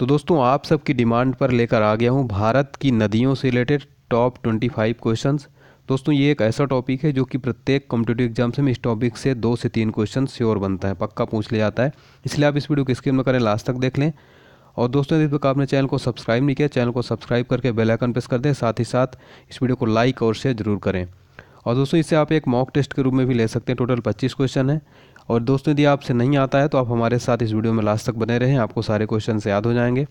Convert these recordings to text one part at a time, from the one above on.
तो दोस्तों आप सबकी डिमांड पर लेकर आ गया हूँ भारत की नदियों से related top twenty five question दोस्तों ये एक ऐसा टॉपिक है जो कि प्रत्येक कॉम्पिटेटिव एग्जाम से में इस टॉपिक से दो से तीन क्वेश्चन श्योर बनता है पक्का पूछ लिया जाता है इसलिए आप इस वीडियो को स्क्रीन में करें लास्ट तक देख लें और दोस्तों यदि तक आपने चैनल को सब्सक्राइब नहीं किया चैनल को सब्सक्राइब करके बेल आइकन प्रेस कर दें साथ ही साथ इस वीडियो को लाइक और शेयर जरूर करें और दोस्तों इसे आप एक मॉक टेस्ट के रूप में भी ले सकते हैं टोटल पच्चीस क्वेश्चन है और दोस्तों यदि आपसे नहीं आता है तो आप हमारे साथ इस वीडियो में लास्ट तक बने रहें आपको सारे क्वेश्चन याद हो जाएंगे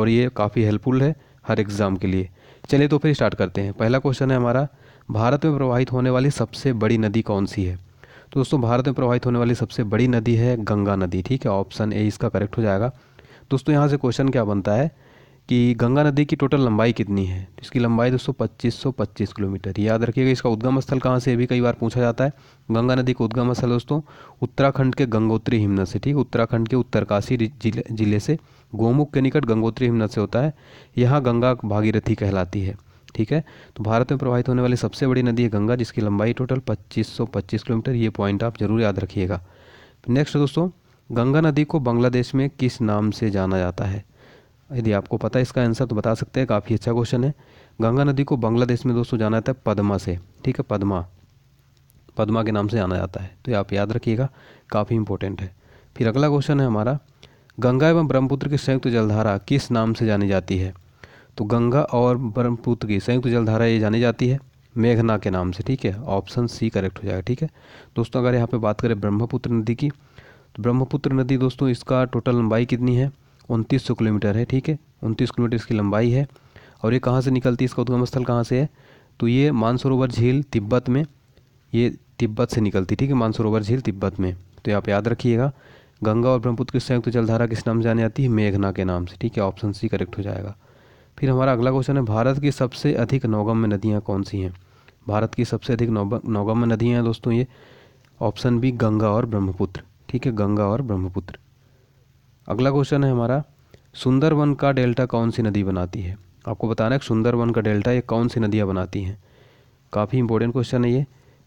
और ये काफ़ी हेल्पफुल है हर एग्ज़ाम के लिए चलिए तो फिर स्टार्ट करते हैं पहला क्वेश्चन है हमारा भारत में प्रवाहित होने वाली सबसे बड़ी नदी कौन सी है तो दोस्तों भारत में प्रवाहित होने वाली सबसे बड़ी नदी है गंगा नदी ठीक है ऑप्शन ए इसका करेक्ट हो जाएगा दोस्तों यहाँ से क्वेश्चन क्या बनता है कि गंगा नदी की टोटल लंबाई कितनी है तो इसकी लंबाई दोस्तों पच्चीस सौ पच्चीस किलोमीटर याद रखिएगा इसका उद्गम स्थल कहाँ से भी कई बार पूछा जाता है गंगा नदी का उद्गम स्थल दोस्तों उत्तराखंड के गंगोत्री हिमनद से ठीक उत्तराखंड के उत्तरकाशी जिले जिले से गोमुख के निकट गंगोत्री हिमनद से होता है यहाँ गंगा भागीरथी कहलाती है ठीक है तो भारत में प्रवाहित होने वाली सबसे बड़ी नदी है गंगा जिसकी लंबाई टोटल पच्चीस किलोमीटर ये पॉइंट आप जरूर याद रखिएगा नेक्स्ट दोस्तों गंगा नदी को बांग्लादेश में किस नाम से जाना जाता है यदि आपको पता है इसका आंसर तो बता सकते हैं काफ़ी अच्छा क्वेश्चन है गंगा नदी को बांग्लादेश में दोस्तों जाना जाता है पद्मा से ठीक है पद्मा पद्मा के नाम से जाना जाता है तो ये आप याद रखिएगा काफ़ी इंपॉर्टेंट है फिर अगला क्वेश्चन है हमारा गंगा एवं ब्रह्मपुत्र की संयुक्त जलधारा किस नाम से जानी जाती है तो गंगा और ब्रह्मपुत्र की संयुक्त जलधारा ये जानी जाती है मेघना के नाम से ठीक है ऑप्शन सी करेक्ट हो जाएगा ठीक है दोस्तों अगर यहाँ पे बात करें ब्रह्मपुत्र नदी की तो ब्रह्मपुत्र नदी दोस्तों इसका टोटल लंबाई कितनी है उनतीस सौ किलोमीटर है ठीक है उनतीस किलोमीटर इसकी लंबाई है और ये कहाँ से निकलती है इसका उद्गम स्थल कहाँ से है तो ये मानसरोवर झील तिब्बत में ये तिब्बत से निकलती ठीक है मानसरोवर झील तिब्बत में तो ये आप याद रखिएगा गंगा और ब्रह्मपुत्र की संयुक्त जलधारा किस नाम से जाने जाती है मेघना के नाम से ठीक है ऑप्शन सी करेक्ट हो जाएगा फिर हमारा अगला क्वेश्चन है भारत की सबसे अधिक नौगम्य नदियाँ कौन सी हैं भारत की सबसे अधिक नौगम्य नदियाँ हैं दोस्तों ये ऑप्शन बी गंगा और ब्रह्मपुत्र ठीक है गंगा और ब्रह्मपुत्र अगला क्वेश्चन है हमारा सुंदरवन का डेल्टा कौन सी नदी बनाती है आपको बताना है सुंदरवन का डेल्टा ये कौन सी नदियाँ बनाती हैं काफ़ी इंपॉर्टेंट क्वेश्चन है ये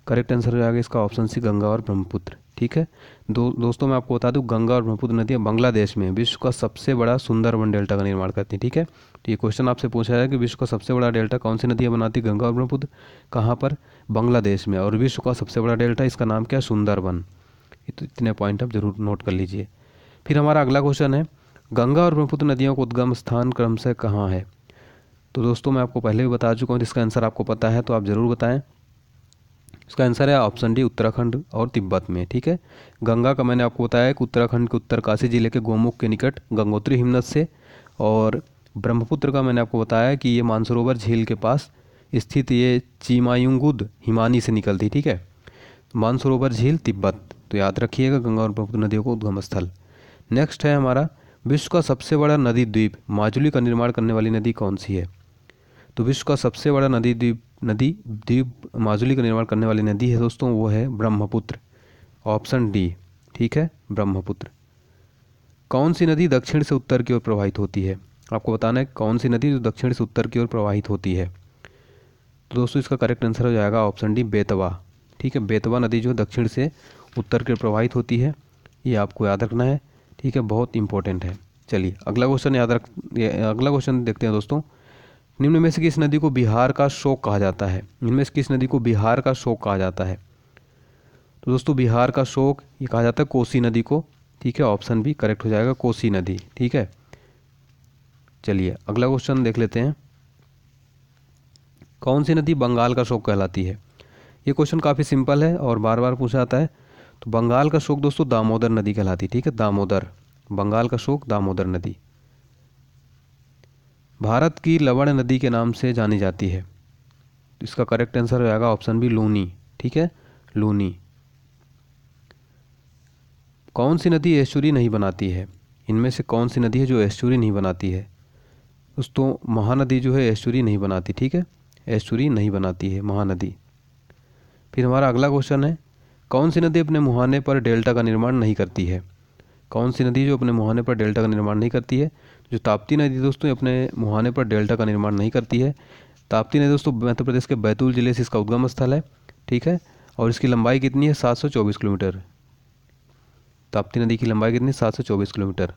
करेक्ट आंसर हो जाएगा इसका ऑप्शन सी गंगा और ब्रह्मपुत्र ठीक है दो दोस्तों मैं आपको बता दूं गंगा और ब्रह्मपुत्र नदियाँ बांग्लादेश में विश्व का सबसे बड़ा सुंदरवन डेल्टा का निर्माण करती हैं ठीक है तो ये क्वेश्चन आपसे पूछा जाए कि विश्व का सबसे बड़ा डेल्टा कौन सी नदियाँ बनाती है गंगा और ब्रह्मपुत्र कहाँ पर बांग्लादेश में और विश्व का सबसे बड़ा डेल्टा इसका नाम क्या है सुंदरवन तो इतने पॉइंट आप जरूर नोट कर लीजिए फिर हमारा अगला क्वेश्चन है गंगा और ब्रह्मपुत्र नदियों का उद्गम स्थान क्रमशः कहाँ है तो दोस्तों मैं आपको पहले भी बता चुका हूँ जिसका आंसर आपको पता है तो आप ज़रूर बताएं इसका आंसर है ऑप्शन डी उत्तराखंड और तिब्बत में ठीक है गंगा का मैंने आपको बताया कि उत्तराखंड के उत्तरकाशी जिले के गोमुख के निकट गंगोत्री हिमनद से और ब्रह्मपुत्र का मैंने आपको बताया कि ये मानसरोवर झील के पास स्थित ये चीमायुंगुद हिमानी से निकलती ठीक है मानसरोवर झील तिब्बत तो याद रखिएगा गंगा और ब्रह्मपुत्र नदियों को उद्गम स्थल नेक्स्ट है हमारा विश्व का सबसे बड़ा नदी द्वीप माजुली का निर्माण करने वाली नदी कौन सी है तो विश्व का सबसे बड़ा नदी द्वीप नदी द्वीप माजुली का निर्माण करने वाली नदी है दोस्तों वो है ब्रह्मपुत्र ऑप्शन डी ठीक है ब्रह्मपुत्र कौन सी नदी दक्षिण से उत्तर की ओर प्रवाहित होती है आपको बताना है कौन सी नदी जो दक्षिण से उत्तर की ओर प्रवाहित होती है तो दोस्तों इसका करेक्ट आंसर हो जाएगा ऑप्शन डी बेतवा ठीक है बेतवा नदी जो दक्षिण से उत्तर की ओर प्रवाहित होती है ये आपको याद रखना है ठीक है बहुत इंपॉर्टेंट है चलिए अगला क्वेश्चन याद रख अगला क्वेश्चन देखते हैं दोस्तों निम्न में से किस नदी को बिहार का शोक कहा जाता है निम्न में से किस नदी को बिहार का शोक कहा जाता है तो दोस्तों बिहार का शोक ये कहा जाता है कोसी नदी को ठीक है ऑप्शन भी करेक्ट हो जाएगा कोसी नदी ठीक है चलिए अगला क्वेश्चन देख लेते हैं कौन सी नदी बंगाल का शोक कहलाती है ये क्वेश्चन काफ़ी सिंपल है और बार बार पूछा जाता है तो बंगाल का शोक दोस्तों दामोदर नदी कहलाती ठीक है दामोदर बंगाल का शोक दामोदर नदी भारत की लवण नदी के नाम से जानी जाती है इसका करेक्ट आंसर हो जाएगा ऑप्शन बी लूनी ठीक है लूनी कौन सी नदी ऐश्वरी नहीं बनाती है इनमें से कौन सी नदी है जो ऐश्वरी नहीं बनाती है दोस्तों महानदी जो है ऐश्वरी नहीं बनाती ठीक है ऐश्वरी नहीं बनाती है महानदी फिर हमारा अगला क्वेश्चन है कौन सी नदी अपने मुहाने पर डेल्टा का निर्माण नहीं करती है कौन सी नदी जो अपने मुहाने पर डेल्टा का निर्माण नहीं करती है जो ताप्ती नदी दोस्तों अपने मुहाने पर डेल्टा का निर्माण नहीं करती है ताप्ती नदी दोस्तों मध्य प्रदेश के बैतूल जिले से इसका उद्गम स्थल है ठीक है और इसकी लंबाई कितनी है सात किलोमीटर ताप्ती नदी की लंबाई कितनी सात चौबीस किलोमीटर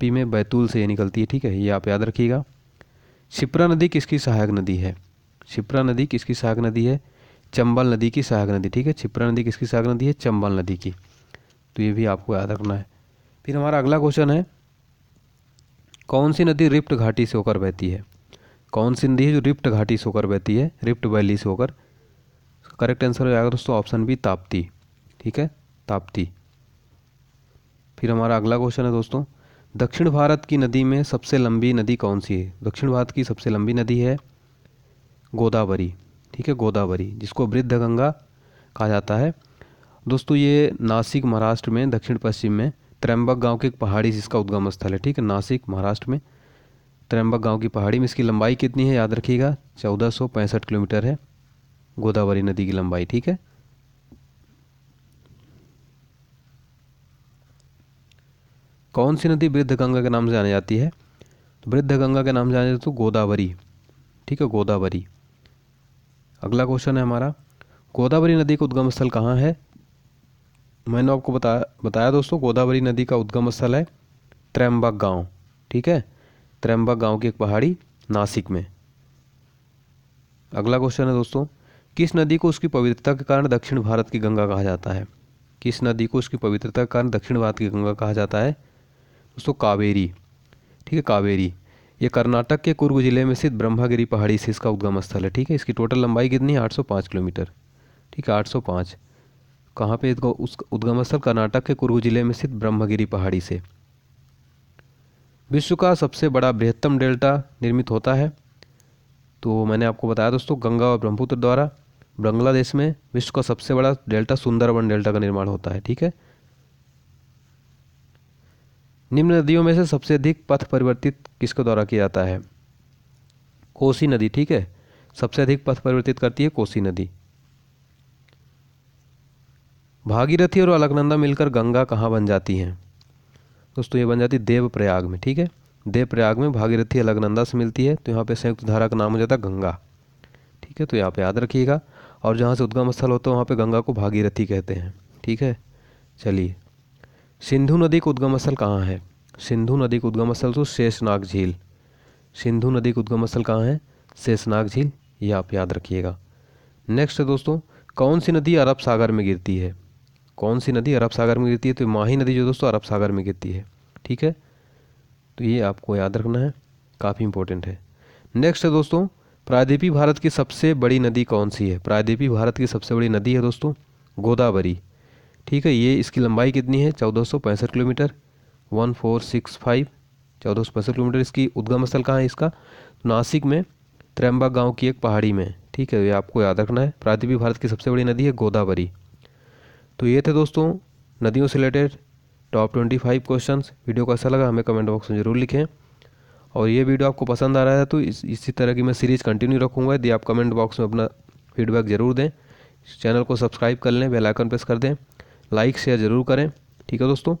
पी में बैतूल से ये निकलती है ठीक है ये आप याद रखिएगा शिप्रा नदी किसकी सहायक नदी है शिप्रा नदी किसकी सहायक नदी है चंबल नदी की सहायक नदी ठीक है छिप्रा नदी किसकी सहायक नदी है चंबल नदी की तो ये भी आपको याद रखना है फिर हमारा अगला क्वेश्चन है कौन सी नदी रिप्ट घाटी से होकर बहती है कौन सी नदी है जो रिप्ट घाटी से होकर बहती है रिप्ट वैली से होकर करेक्ट आंसर हो जाएगा दोस्तों ऑप्शन बी ताप्ती ठीक है ताप्ती फिर हमारा अगला क्वेश्चन है दोस्तों दक्षिण भारत की नदी में सबसे लंबी नदी कौन सी है दक्षिण भारत की सबसे लंबी नदी है गोदावरी ठीक है गोदावरी जिसको वृद्ध गंगा कहा जाता है दोस्तों ये नासिक महाराष्ट्र में दक्षिण पश्चिम में त्रैम्बक गांव की एक पहाड़ी से इसका उद्गम स्थल है ठीक है नासिक महाराष्ट्र में त्रैम्बक गांव की पहाड़ी में इसकी लंबाई कितनी है याद रखिएगा चौदह सौ पैंसठ किलोमीटर है गोदावरी नदी की लंबाई ठीक है कौन सी नदी वृद्ध गंगा के नाम से जानी जाती है तो वृद्ध गंगा के नाम से जाने जाते है तो गोदावरी ठीक है गोदावरी अगला क्वेश्चन है हमारा गोदावरी नदी का उद्गम स्थल कहाँ है मैंने आपको बताया बताया दोस्तों गोदावरी नदी का उद्गम स्थल है त्रैम्बक गांव ठीक है त्रैम्बक गांव की एक पहाड़ी नासिक में अगला क्वेश्चन है दोस्तों किस नदी को उसकी पवित्रता के कारण दक्षिण भारत की गंगा कहा जाता है किस नदी को उसकी पवित्रता के कारण दक्षिण भारत की गंगा कहा जाता है दोस्तों कावेरी ठीक है कावेरी ये कर्नाटक के कुर्ग जिले में स्थित ब्रह्मागिरी पहाड़ी से इसका उद्गम स्थल है ठीक है इसकी टोटल लंबाई कितनी है आठ किलोमीटर ठीक है पाँच कहाँ पे इसका उस उद्गम स्थल कर्नाटक के कुर्ग जिले में स्थित ब्रह्मगिरी पहाड़ी से विश्व का सबसे बड़ा बृहत्तम डेल्टा निर्मित होता है तो मैंने आपको बताया दोस्तों गंगा और ब्रह्मपुत्र द्वारा बांग्लादेश में विश्व का सबसे बड़ा डेल्टा सुंदरवन डेल्टा का निर्माण होता है ठीक है निम्न नदियों में से सबसे अधिक पथ परिवर्तित किसके द्वारा किया जाता है कोसी नदी ठीक है सबसे अधिक पथ परिवर्तित करती है कोसी नदी भागीरथी और अलकनंदा मिलकर गंगा कहाँ बन जाती हैं दोस्तों ये बन जाती है देवप्रयाग में ठीक है देवप्रयाग में भागीरथी अलकनंदा से मिलती है तो यहाँ पे संयुक्त धारा का नाम हो जाता है गंगा ठीक है तो यहाँ पे याद रखिएगा और जहाँ से उद्गम स्थल होता है वहाँ पे गंगा को भागीरथी कहते हैं ठीक है चलिए सिंधु नदी का उद्गम स्थल कहाँ है सिंधु नदी का उद्गम स्थल तो शेषनाग झील सिंधु नदी का उद्गम स्थल कहाँ है शेषनाग झील ये आप याद रखिएगा नेक्स्ट है दोस्तों कौन सी नदी अरब सागर में गिरती है कौन सी नदी अरब सागर में गिरती है तो माही नदी जो दोस्तों अरब सागर में गिरती है ठीक है तो ये आपको याद रखना है काफ़ी इंपॉर्टेंट है नेक्स्ट है दोस्तों प्रायद्वीपी भारत की सबसे बड़ी नदी कौन सी है प्रायद्वीपी भारत की सबसे बड़ी नदी है दोस्तों गोदावरी ठीक है ये इसकी लंबाई कितनी है चौदह kilometre one four six five चौदह सौ पैंसठ किलोमीटर इसकी उद्गम स्थल कहाँ है इसका नासिक में त्रैम्बा गांव की एक पहाड़ी में ठीक है ये आपको याद रखना है प्रादीपी भारत की सबसे बड़ी नदी है गोदावरी तो ये थे दोस्तों नदियों से related top twenty five question video को अच्छा लगा हमें कमेंट बॉक्स में ज़रूर लिखें और ये वीडियो आपको पसंद आ रहा है तो इस, इसी तरह की मैं सीरीज़ कंटिन्यू रखूँगा यदि आप कमेंट बॉक्स में अपना फीडबैक ज़रूर दें चैनल को सब्सक्राइब कर लें बेलाइकन प्रेस कर दें लाइक शेयर ज़रूर करें ठीक है दोस्तों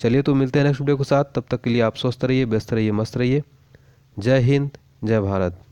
चलिए तो मिलते हैं नेक्स्ट वीडियो के साथ तब तक के लिए आप स्वस्थ रहिए व्यस्त रहिए मस्त रहिए जय हिंद जय भारत